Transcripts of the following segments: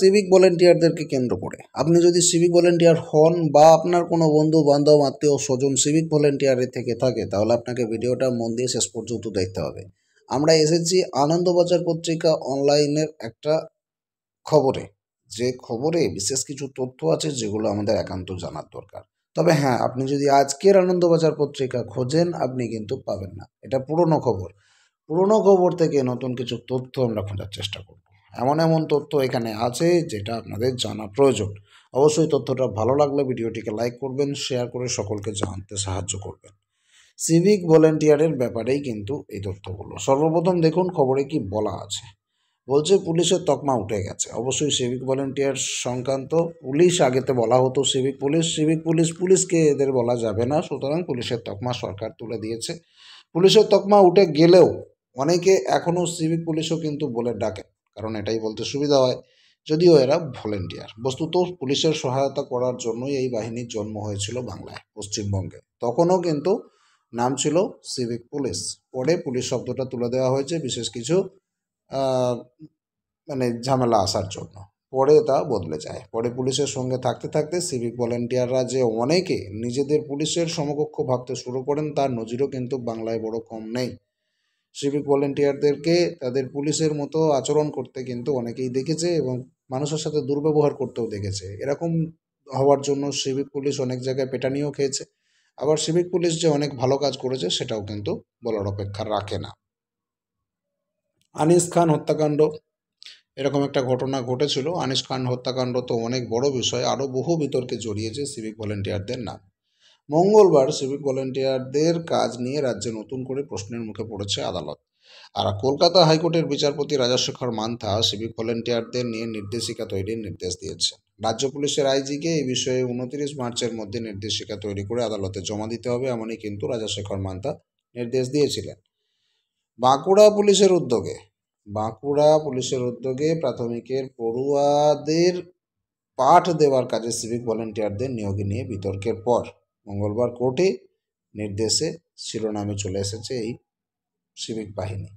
civic ভলেন্টিয়ারদেরকে কেন্দ্র করে আপনি যদি সিভিক ভলেন্টিয়ার হন বা আপনার কোনো বন্ধু বান্ধব আত্মীয় স্বজন সিভিক ভলেন্টিয়ারে থেকে থাকে তাহলে আপনাকে ভিডিওটা মন দিয়ে শেষ পর্যন্ত দেখতে হবে আমরা এসেছি আনন্দবাজার পত্রিকা অনলাইনের একটা খবরে যে খবরে বিশেষ কিছু তথ্য আছে যেগুলো আমাদের একান্ত জানার দরকার তবে হ্যাঁ আপনি যদি আজকের আনন্দবাজার পত্রিকা খোঁজেন আপনি কিন্তু পাবেন না এটা পুরনো খবর পুরনো খবর থেকে নতুন কিছু তথ্য আমরা খোঁজার চেষ্টা করব এমন এমন তথ্য এখানে আছে যেটা আপনাদের জানা প্রয়োজন অবশ্যই তথ্যটা ভালো লাগলে ভিডিওটিকে লাইক করবেন শেয়ার করে সকলকে জানতে সাহায্য করবেন সিভিক ভলেন্টিয়ারের ব্যাপারেই কিন্তু এই তথ্যগুলো সর্বপ্রথম দেখুন খবরে কি বলা আছে বলছে পুলিশের তকমা উঠে গেছে অবশ্যই সিভিক ভলেন্টিয়ার সংক্রান্ত পুলিশ আগেতে বলা হতো সিভিক পুলিশ সিভিক পুলিশ পুলিশকে এদের বলা যাবে না সুতরাং পুলিশের তকমা সরকার তুলে দিয়েছে পুলিশের তকমা উঠে গেলেও অনেকে এখনও সিভিক পুলিশও কিন্তু বলে ডাকে কারণ এটাই বলতে সুবিধা হয় যদিও এরা ভলেন্টিয়ার বস্তুত পুলিশের সহায়তা করার জন্যই এই বাহিনীর জন্ম হয়েছিল বাংলায় পশ্চিমবঙ্গে তখনও কিন্তু নাম ছিল সিভিক পুলিশ পরে পুলিশ শব্দটা তুলে দেওয়া হয়েছে বিশেষ কিছু মানে ঝামেলা আসার জন্য পরে তা বদলে যায় পরে পুলিশের সঙ্গে থাকতে থাকতে সিভিক ভলেন্টিয়াররা যে অনেকে নিজেদের পুলিশের সমকক্ষ ভাবতে শুরু করেন তার নজিরও কিন্তু বাংলায় বড় কম নেই সিভিক ভলেন্টিয়ারদেরকে তাদের পুলিশের মতো আচরণ করতে কিন্তু অনেকেই দেখেছে এবং মানুষের সাথে দুর্ব্যবহার করতেও দেখেছে এরকম হওয়ার জন্য সিভিক পুলিশ অনেক জায়গায় পেটানিও খেয়েছে আবার সিভিক পুলিশ যে অনেক ভালো কাজ করেছে সেটাও কিন্তু বলার অপেক্ষা রাখে না আনিস খান হত্যাকাণ্ড এরকম একটা ঘটনা ঘটেছিল আনিস খান হত্যাকাণ্ড তো অনেক বড় বিষয় আরও বহু বিতর্কে জড়িয়েছে সিভিক ভলেন্টিয়ারদের নাম মঙ্গলবার সিভিক ভলেন্টিয়ারদের কাজ নিয়ে রাজ্যে নতুন করে প্রশ্নের মুখে পড়েছে আদালত আর কলকাতা হাইকোর্টের বিচারপতি রাজাশেখর মান্থা সিভিক ভলেন্টিয়ারদের নিয়ে নির্দেশিকা তৈরির নির্দেশ দিয়েছেন রাজ্য পুলিশের আইজিকে এই বিষয়ে উনত্রিশ মার্চের মধ্যে নির্দেশিকা তৈরি করে আদালতে জমা দিতে হবে এমনই কিন্তু রাজাশেখর মান্থা নির্দেশ দিয়েছিলেন বাঁকুড়া পুলিশের উদ্যোগে বাঁকুড়া পুলিশের উদ্যোগে প্রাথমিকের পড়ুয়াদের পাঠ দেওয়ার কাজে সিভিক ভলেন্টিয়ারদের নিয়োগ নিয়ে বিতর্কের পর মঙ্গলবার কোর্টে নির্দেশে শিরোনামে চলে এসেছে এই সিভিক বাহিনী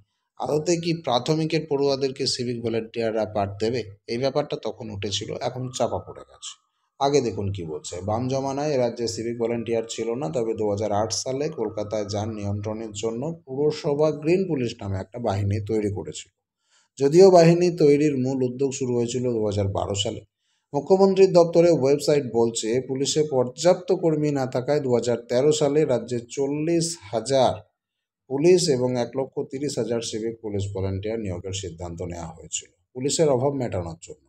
আদতে কি প্রাথমিকের পড়ুয়াদেরকে সিভিক ভলেন্টিয়াররা পাঠ দেবে এই ব্যাপারটা তখন উঠেছিল এখন চাপা পড়ে গেছে আগে দেখুন কি বলছে বাম জমানায় রাজ্যে সিভিক ভলেন্টিয়ার ছিল না তবে দু সালে কলকাতায় যান নিয়ন্ত্রণের জন্য পুরসভা গ্রিন পুলিশ নামে একটা বাহিনী তৈরি করেছিল যদিও বাহিনী তৈরির মূল উদ্যোগ শুরু হয়েছিল দু সালে মুখ্যমন্ত্রীর দপ্তরের ওয়েবসাইট বলছে পুলিশে পর্যাপ্ত কর্মী না থাকায় দু সালে রাজ্যে চল্লিশ হাজার পুলিশ এবং এক লক্ষ তিরিশ হাজার সিভিক পুলিশ ভলেন্টিয়ার নিয়োগের সিদ্ধান্ত নেওয়া হয়েছিল পুলিশের অভাব মেটানোর জন্য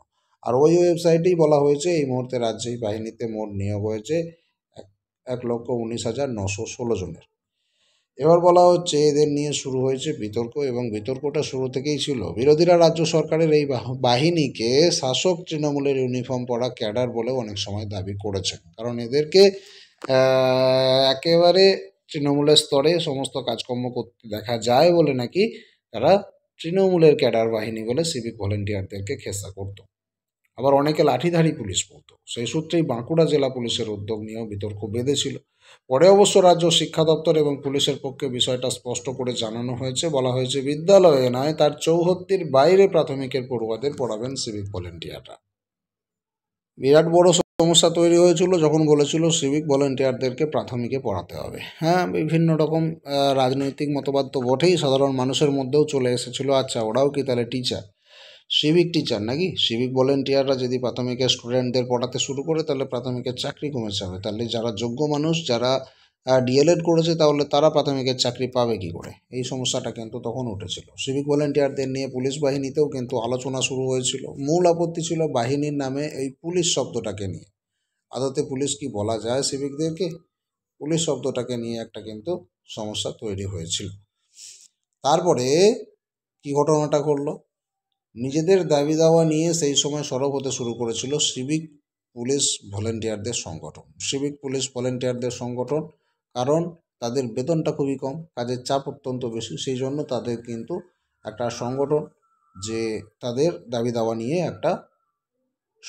আর ওই ওয়েবসাইটেই বলা হয়েছে এই মুহূর্তে রাজ্যেই বাহিনীতে মোট নিয়োগ হয়েছে এক লক্ষ উনিশ হাজার নশো ষোলো জনের এবার বলা হচ্ছে এদের নিয়ে শুরু হয়েছে বিতর্ক এবং বিতর্কটা শুরু থেকেই ছিল বিরোধীরা রাজ্য সরকারের এই বাহিনীকে শাসক তৃণমূলের ইউনিফর্ম পরা ক্যাডার বলেও অনেক সময় দাবি করেছে কারণ এদেরকে একেবারে তৃণমূলের স্তরে সমস্ত কাজকর্ম করতে দেখা যায় বলে নাকি তারা তৃণমূলের ক্যাডার বাহিনী বলে সিভিক ভলেন্টিয়ারদেরকে খেসা করতো আবার অনেকে লাঠিধারী পুলিশ বলতো সেই সূত্রেই বাঁকুড়া জেলা পুলিশের উদ্যোগ নিয়েও বিতর্ক বেঁধেছিল পরে অবশ্য রাজ্য শিক্ষা দপ্তর এবং পুলিশের পক্ষে বিষয়টা স্পষ্ট করে জানানো হয়েছে বলা হয়েছে বিদ্যালয়ে নয় তার চৌহত্তির বাইরে প্রাথমিকের পড়ুয়াদের পড়াবেন সিভিক ভলেন্টিয়াররা বিরাট বড় সমস্যা তৈরি হয়েছিল যখন বলেছিল সিভিক ভলেন্টিয়ারদেরকে প্রাথমিকে পড়াতে হবে হ্যাঁ বিভিন্ন রকম রাজনৈতিক মতবাদ তো বটেই সাধারণ মানুষের মধ্যেও চলে এসেছিল আচ্ছা ওরাও কি তাহলে টিচার সিভিক টিচার নাকি সিভিক ভলেন্টিয়াররা যদি প্রাথমিকের স্টুডেন্টদের পড়াতে শুরু করে তাহলে প্রাথমিকের চাকরি কমে যাবে তাহলে যারা যোগ্য মানুষ যারা ডিএলএড করেছে তাহলে তারা প্রাথমিকের চাকরি পাবে কি করে এই সমস্যাটা কিন্তু তখন উঠেছিল সিভিক ভলেন্টিয়ারদের নিয়ে পুলিশ বাহিনীতেও কিন্তু আলোচনা শুরু হয়েছিল মূল আপত্তি ছিল বাহিনীর নামে এই পুলিশ শব্দটাকে নিয়ে আদতে পুলিশ কি বলা যায় সিভিকদেরকে পুলিশ শব্দটাকে নিয়ে একটা কিন্তু সমস্যা তৈরি হয়েছিল তারপরে কি ঘটনাটা ঘটলো নিজেদের দাবি দাওয়া নিয়ে সেই সময় সরব হতে শুরু করেছিল সিভিক পুলিশ ভলেন্টিয়ারদের সংগঠন সিভিক পুলিশ ভলেন্টিয়ারদের সংগঠন কারণ তাদের বেতনটা খুবই কম কাজের চাপ অত্যন্ত বেশি সেই জন্য তাদের কিন্তু একটা সংগঠন যে তাদের দাবি দাওয়া নিয়ে একটা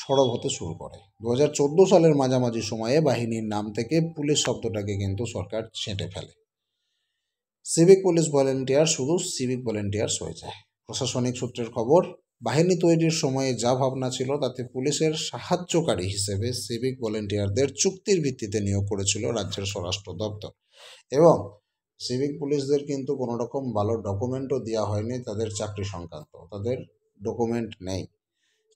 সরব হতে শুরু করে দু সালের মাঝামাঝি সময়ে বাহিনীর নাম থেকে পুলিশ শব্দটাকে কিন্তু সরকার ছেঁটে ফেলে সিভিক পুলিশ ভলেন্টিয়ার শুধু সিভিক ভলেন্টিয়ার্স হয়ে যায় প্রশাসনিক সূত্রের খবর বাহিনী তৈরির সময়ে যা ভাবনা ছিল তাতে পুলিশের সাহায্যকারী হিসেবে সিভিক ভলেন্টিয়ারদের চুক্তির ভিত্তিতে নিয়োগ করেছিল রাজ্যের স্বরাষ্ট্র দপ্তর এবং সিভিক পুলিশদের কিন্তু কোনো রকম ভালো ডকুমেন্টও দেওয়া হয়নি তাদের চাকরি সংক্রান্ত তাদের ডকুমেন্ট নেই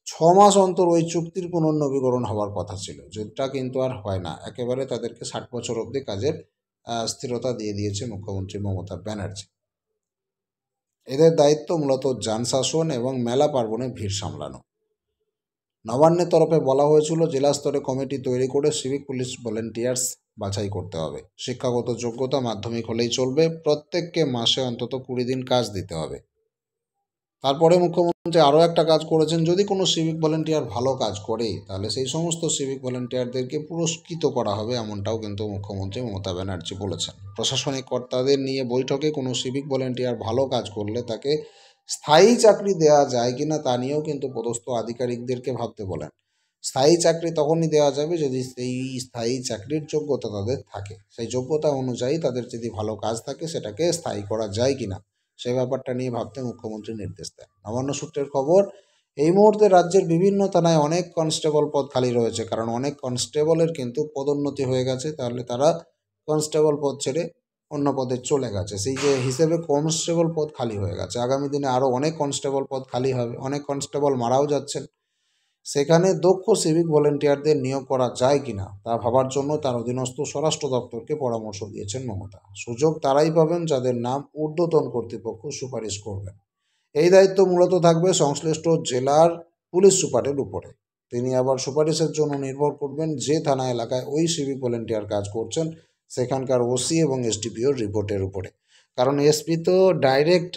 ছ মাস অন্তর ওই চুক্তির পুনর্নবীকরণ হওয়ার কথা ছিল যেটা কিন্তু আর হয় না একেবারে তাদেরকে ষাট বছর অবধি কাজের স্থিরতা দিয়ে দিয়েছে মুখ্যমন্ত্রী মমতা ব্যানার্জি এদের দায়িত্ব মূলত যান শাসন এবং মেলা পার্বণে ভিড় সামলানো নবান্নের তরফে বলা হয়েছিল জেলা স্তরে কমিটি তৈরি করে সিভিক পুলিশ ভলেন্টিয়ার্স বাছাই করতে হবে শিক্ষাগত যোগ্যতা মাধ্যমিক হলেই চলবে প্রত্যেককে মাসে অন্তত কুড়ি দিন কাজ দিতে হবে তারপরে মুখ্যমন্ত্রী আরও একটা কাজ করেছেন যদি কোনো সিভিক ভলেন্টিয়ার ভালো কাজ করে তাহলে সেই সমস্ত সিভিক ভলেন্টিয়ারদেরকে পুরস্কৃত করা হবে এমনটাও কিন্তু মুখ্যমন্ত্রী মমতা ব্যানার্জি বলেছেন প্রশাসনিক কর্তাদের নিয়ে বৈঠকে কোনো সিভিক ভলেন্টিয়ার ভালো কাজ করলে তাকে স্থায়ী চাকরি দেওয়া যায় কিনা তা নিয়েও কিন্তু পদস্থ আধিকারিকদেরকে ভাবতে বলেন স্থায়ী চাকরি তখনই দেওয়া যাবে যদি সেই স্থায়ী চাকরির যোগ্যতা তাদের থাকে সেই যোগ্যতা অনুযায়ী তাদের যদি ভালো কাজ থাকে সেটাকে স্থায়ী করা যায় কিনা সে ব্যাপারটা নিয়ে ভাবতে মুখ্যমন্ত্রী নির্দেশ দেন নবান্ন সূত্রের খবর এই মুহূর্তে রাজ্যের বিভিন্ন থানায় অনেক কনস্টেবল পদ খালি রয়েছে কারণ অনেক কনস্টেবলের কিন্তু পদোন্নতি হয়ে গেছে তাহলে তারা কনস্টেবল পদ ছেড়ে অন্য পদে চলে গেছে সেই যে হিসেবে কনস্টেবল পদ খালি হয়ে গেছে আগামী দিনে আরও অনেক কনস্টেবল পদ খালি হবে অনেক কনস্টেবল মারাও যাচ্ছেন সেখানে দক্ষ সিভিক ভলেন্টিয়ারদের নিয়োগ করা যায় কিনা তা ভাবার জন্য তার অধীনস্থ স্বরাষ্ট্র দপ্তরকে পরামর্শ দিয়েছেন মমতা সুযোগ তারাই পাবেন যাদের নাম ঊর্ধ্বতন কর্তৃপক্ষ সুপারিশ করবেন এই দায়িত্ব মূলত থাকবে সংশ্লিষ্ট জেলার পুলিশ সুপারের উপরে তিনি আবার সুপারিশের জন্য নির্ভর করবেন যে থানা এলাকায় ওই সিভিক ভলেন্টিয়ার কাজ করছেন সেখানকার ওসি এবং এসডিপিওর রিপোর্টের উপরে কারণ এসপি তো ডাইরেক্ট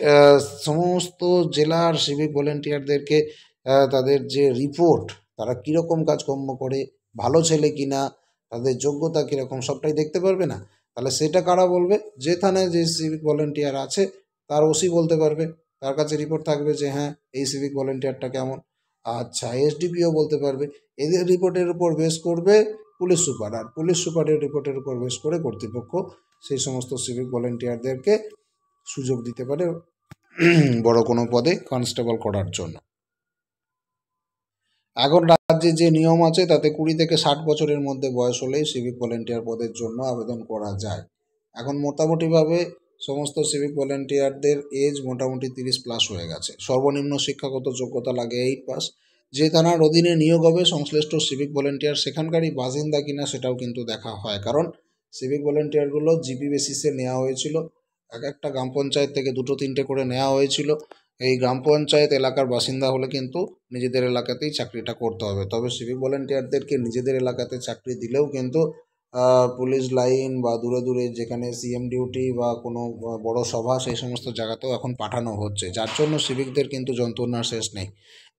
সমস্ত জেলার সিভিক ভলেন্টিয়ারদেরকে তাদের যে রিপোর্ট তারা কীরকম কাজকর্ম করে ভালো ছেলে কিনা তাদের যোগ্যতা কীরকম সবটাই দেখতে পারবে না তাহলে সেটা কারা বলবে যে থানায় যে সিভিক ভলেন্টিয়ার আছে তার ওসি বলতে পারবে তার কাছে রিপোর্ট থাকবে যে হ্যাঁ এই সিভিক ভলেন্টিয়ারটা কেমন আচ্ছা এসডিপিও বলতে পারবে এদের রিপোর্টের উপর বেস করবে পুলিশ সুপার আর পুলিশ সুপারের রিপোর্টের উপর বেস করে কর্তৃপক্ষ সেই সমস্ত সিভিক ভলেন্টিয়ারদেরকে সুযোগ দিতে পারে বড় কোনো পদে কনস্টেবল করার জন্য এখন রাজ্যে যে নিয়ম আছে তাতে কুড়ি থেকে ষাট বছরের মধ্যে বয়স হলেই সিভিক ভলেন্টিয়ার পদের জন্য আবেদন করা যায় এখন মোটামুটিভাবে সমস্ত সিভিক ভলেন্টিয়ারদের এজ মোটামুটি তিরিশ প্লাস হয়ে গেছে সর্বনিম্ন শিক্ষাগত যোগ্যতা লাগে এইট পাস যে থানার অধীনে নিয়োগ হবে সংশ্লিষ্ট সিভিক ভলেন্টিয়ার সেখানকারই বাসিন্দা কিনা সেটাও কিন্তু দেখা হয় কারণ সিভিক ভলেন্টিয়ারগুলো জিপি বেসিসে নেওয়া হয়েছিল এক একটা গ্রাম পঞ্চায়েত থেকে দুটো তিনটে করে নেওয়া হয়েছিল এই গ্রাম পঞ্চায়েত এলাকার বাসিন্দা হলে কিন্তু নিজেদের এলাকাতেই চাকরিটা করতে হবে তবে সিভিক ভলেন্টিয়ারদেরকে নিজেদের এলাকাতে চাকরি দিলেও কিন্তু পুলিশ লাইন বা দূরে দূরে যেখানে সিএম ডিউটি বা কোনো বড় সভা সেই সমস্ত জায়গাতেও এখন পাঠানো হচ্ছে যার জন্য সিভিকদের কিন্তু যন্ত্রণার শেষ নেই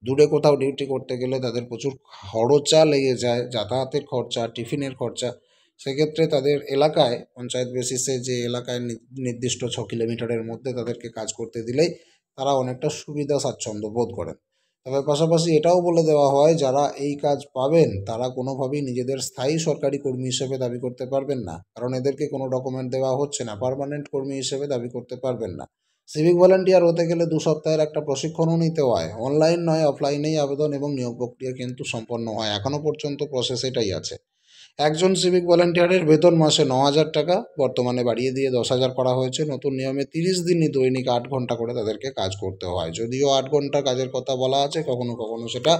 দূরে কোথাও ডিউটি করতে গেলে তাদের প্রচুর খরচা লেগে যায় যাতায়াতের খরচা টিফিনের খরচা সেক্ষেত্রে তাদের এলাকায় পঞ্চায়েত বেসিসে যে এলাকায় নির্দিষ্ট ছ কিলোমিটারের মধ্যে তাদেরকে কাজ করতে দিলেই তারা অনেকটা সুবিধা স্বাচ্ছন্দ্য বোধ করেন তবে পাশাপাশি এটাও বলে দেওয়া হয় যারা এই কাজ পাবেন তারা কোনোভাবেই নিজেদের স্থায়ী সরকারি কর্মী হিসেবে দাবি করতে পারবেন না কারণ এদেরকে কোনো ডকুমেন্ট দেওয়া হচ্ছে না পারমানেন্ট কর্মী হিসেবে দাবি করতে পারবেন না সিভিক ভলেন্টিয়ার হতে গেলে দু সপ্তাহের একটা প্রশিক্ষণও নিতে হয় অনলাইন নয় অফলাইনেই আবেদন এবং নিয়োগ প্রক্রিয়া কিন্তু সম্পন্ন হয় এখনও পর্যন্ত প্রসেস এটাই আছে একজন সিভিক ভলান্টিয়ারের বেতন মাসে ন হাজার টাকা বর্তমানে বাড়িয়ে দিয়ে দশ হাজার করা হয়েছে নতুন নিয়মে তিরিশ দিনই দৈনিক আট ঘন্টা করে তাদেরকে কাজ করতে হয় যদিও আট ঘন্টা কাজের কথা বলা আছে কখনো কখনো সেটা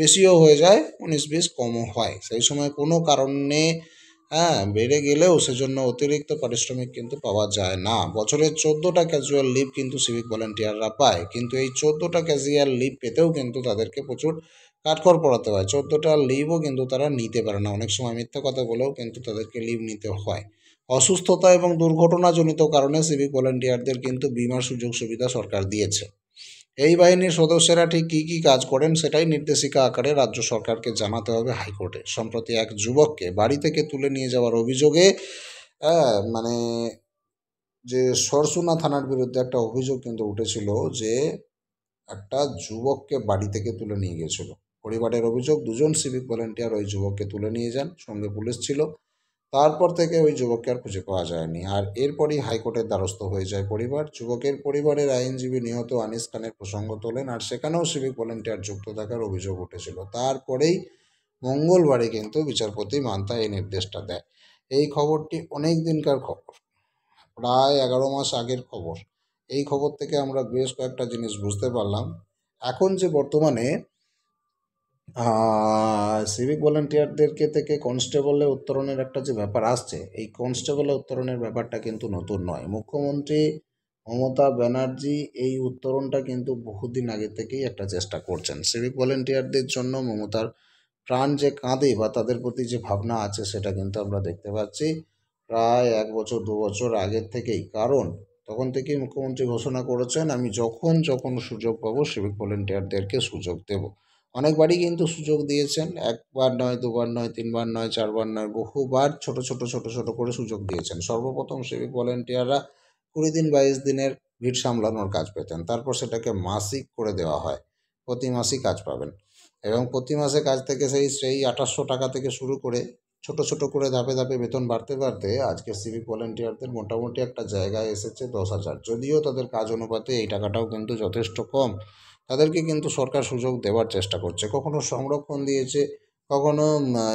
বেশিও হয়ে যায় উনিশ বিশ কমও হয় সেই সময় কোনো কারণে হ্যাঁ বেড়ে গেলেও সেজন্য অতিরিক্ত পারিশ্রমিক কিন্তু পাওয়া যায় না বছরের চোদ্দোটা ক্যাজুয়াল লিভ কিন্তু সিভিক ভলেন্টিয়াররা পায় কিন্তু এই চোদ্দোটা ক্যাজুয়াল লিভ পেতেও কিন্তু তাদেরকে প্রচুর কাঠখড় পড়াতে হয় চোদ্দোটা লিভও কিন্তু তারা নিতে পারে না অনেক সময় মিথ্যা কথা বলেও কিন্তু তাদেরকে লিভ নিতে হয় অসুস্থতা এবং দুর্ঘটনাজনিত কারণে সিভিক ভলেন্টিয়ারদের কিন্তু বিমার সুযোগ সুবিধা সরকার দিয়েছে এই বাহিনীর সদস্যরা ঠিক কী কী কাজ করেন সেটাই নির্দেশিকা আকারে রাজ্য সরকারকে জানাতে হবে হাইকোর্টে সম্প্রতি এক যুবককে বাড়ি থেকে তুলে নিয়ে যাওয়ার অভিযোগে মানে যে সরসুনা থানার বিরুদ্ধে একটা অভিযোগ কিন্তু উঠেছিল যে একটা যুবককে বাড়ি থেকে তুলে নিয়ে গিয়েছিল পরিবারের অভিযোগ দুজন সিভিক ভলেন্টিয়ার ওই যুবককে তুলে নিয়ে যান সঙ্গে পুলিশ ছিল তারপর থেকে ওই যুবককে আর খুঁজে পাওয়া যায়নি আর এরপরই হাইকোর্টের দ্বারস্থ হয়ে যায় পরিবার যুবকের পরিবারের আইনজীবী নিহত আনিস খানের প্রসঙ্গ তোলেন আর সেখানেও সিভিক ভলেন্টিয়ার যুক্ত থাকার অভিযোগ উঠেছিল তারপরেই মঙ্গলবারে কিন্তু বিচারপতি মান্তা এই নির্দেশটা দেয় এই খবরটি অনেক দিনকার খবর প্রায় এগারো মাস আগের খবর এই খবর থেকে আমরা বেশ কয়েকটা জিনিস বুঝতে পারলাম এখন যে বর্তমানে সিভিক ভলেন্টিয়ারদেরকে থেকে কনস্টেবলে উত্তরণের একটা যে ব্যাপার আসছে এই কনস্টেবলে উত্তরণের ব্যাপারটা কিন্তু নতুন নয় মুখ্যমন্ত্রী মমতা ব্যানার্জি এই উত্তরণটা কিন্তু বহুদিন আগে থেকেই একটা চেষ্টা করছেন সিভিক ভলেন্টিয়ারদের জন্য মমতার প্রাণ যে কাঁদে বা তাদের প্রতি যে ভাবনা আছে সেটা কিন্তু আমরা দেখতে পাচ্ছি প্রায় এক বছর দু বছর আগের থেকেই কারণ তখন থেকেই মুখ্যমন্ত্রী ঘোষণা করেছেন আমি যখন যখন সুযোগ পাবো সিভিক ভলেন্টিয়ারদেরকে সুযোগ দেবো অনেকবারই কিন্তু সুযোগ দিয়েছেন একবার নয় দুবার নয় তিনবার নয় চারবার নয় বহুবার ছোট ছোট ছোট ছোট করে সুযোগ দিয়েছেন সর্বপ্রথম সিভিক ভলেন্টিয়াররা কুড়ি দিন বাইশ দিনের ভিড় সামলানোর কাজ পেতেন তারপর সেটাকে মাসিক করে দেওয়া হয় প্রতি মাসেই কাজ পাবেন এবং প্রতি মাসে কাজ থেকে সেই সেই আঠাশশো টাকা থেকে শুরু করে ছোট ছোট করে ধাপে ধাপে বেতন বাড়তে বাড়তে আজকে সিভিক ভলেন্টিয়ারদের মোটামুটি একটা জায়গায় এসেছে দশ হাজার যদিও তাদের কাজ অনুপাতে এই টাকাটাও কিন্তু যথেষ্ট কম তাদেরকে কিন্তু সরকার সুযোগ দেওয়ার চেষ্টা করছে কখনো সংরক্ষণ দিয়েছে কখনো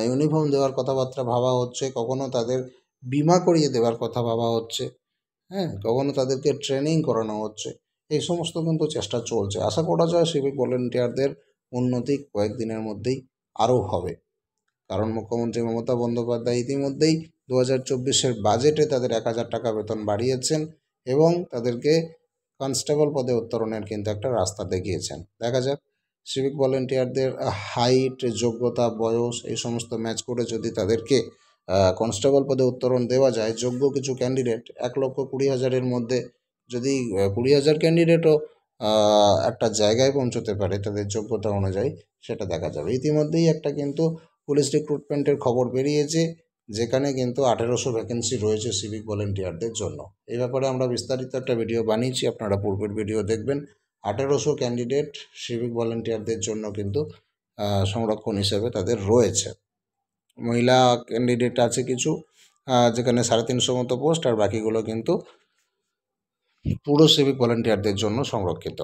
ইউনিফর্ম দেওয়ার কথাবার্তা ভাবা হচ্ছে কখনো তাদের বিমা করিয়ে দেওয়ার কথা ভাবা হচ্ছে হ্যাঁ কখনো তাদেরকে ট্রেনিং করানো হচ্ছে এই সমস্ত কিন্তু চেষ্টা চলছে আশা করা যায় সিভিক ভলেন্টিয়ারদের উন্নতি কয়েকদিনের মধ্যেই আরও হবে কারণ মুখ্যমন্ত্রী মমতা বন্দ্যোপাধ্যায় ইতিমধ্যেই দু হাজার চব্বিশের বাজেটে তাদের এক হাজার টাকা বেতন বাড়িয়েছেন এবং তাদেরকে কনস্টেবল পদে উত্তরণের কিন্তু একটা রাস্তা দেখিয়েছেন দেখা যাক সিভিক ভলেন্টিয়ারদের হাইট যোগ্যতা বয়স এই সমস্ত ম্যাচ করে যদি তাদেরকে কনস্টেবল পদে উত্তরণ দেওয়া যায় যোগ্য কিছু ক্যান্ডিডেট এক লক্ষ কুড়ি হাজারের মধ্যে যদি কুড়ি হাজার ক্যান্ডিডেটও একটা জায়গায় পৌঁছতে পারে তাদের যোগ্যতা অনুযায়ী সেটা দেখা যাবে ইতিমধ্যেই একটা কিন্তু পুলিশ রিক্রুটমেন্টের খবর বেরিয়েছে যেখানে কিন্তু আঠেরোশো ভ্যাকেন্সি রয়েছে সিভিক ভলেন্টিয়ারদের জন্য এই ব্যাপারে আমরা বিস্তারিত একটা ভিডিও বানিয়েছি আপনারা পূর্বের ভিডিও দেখবেন আঠেরোশো ক্যান্ডিডেট সিভিক ভলেন্টিয়ারদের জন্য কিন্তু সংরক্ষণ হিসেবে তাদের রয়েছে মহিলা ক্যান্ডিডেট আছে কিছু যেখানে সাড়ে তিনশো মতো পোস্ট আর বাকিগুলো কিন্তু পুরো সিভিক ভলেন্টিয়ারদের জন্য সংরক্ষিত